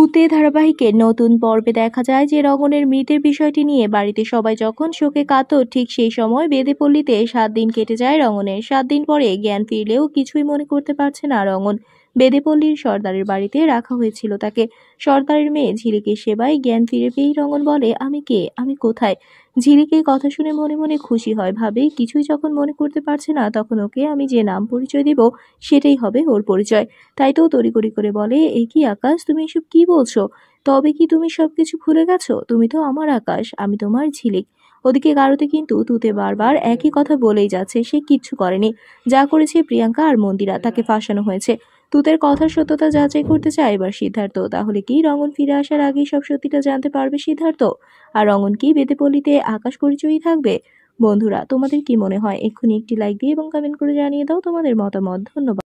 ভূতে ধারাবাহিকের নতুন পর্বে দেখা যায় যে রঙনের মৃতের বিষয়টি নিয়ে বাড়িতে সবাই যখন শোকে কাতর ঠিক সেই সময় বেদেপল্লিতে সাত দিন কেটে যায় রঙনের সাত দিন পরে জ্ঞান ফিরলেও কিছুই মনে করতে পারছে না রঙন বেদেপল্লীর সর্দারের বাড়িতে রাখা হয়েছিল তাকে সর্দারের মেয়ে ঝিলিকের সেবায় জ্ঞান ফিরে পেয়ে রঙ্গন বলে আমি কে আমি কোথায় ঝিলিকে কথা শুনে মনে মনে খুশি হয় ভাবে কিছুই যখন মনে করতে পারছে না তখন ওকে আমি যে নাম পরিচয় দেব সেটাই হবে ওর পরিচয় তাই তো তড়িঘড়ি করে বলে এ কি আকাশ তুমি এসব কি বলছো তবে কি তুমি সবকিছু ভুলে গেছো তুমি তো আমার আকাশ আমি তোমার ঝিলিক ওদিকে গারোতে কিন্তু তুতে বারবার একই কথা বলেই যাচ্ছে সে কিচ্ছু করেনি যা করেছে প্রিয়াঙ্কা আর মন্দিরা তাকে ফাঁসানো হয়েছে তুতের কথার সত্যতা যাচাই করতে চায় এবার সিদ্ধার্থ তাহলে কি রঙন ফিরে আসার আগেই সব সত্যিটা জানতে পারবে সিদ্ধার্থ আর রঙন কি বেদেপল্লিতে আকাশ পরিচয়ই থাকবে বন্ধুরা তোমাদের কি মনে হয় এক্ষুনি একটি লাইক দিয়ে এবং কমেন্ট করে জানিয়ে দাও তোমাদের মতামত ধন্যবাদ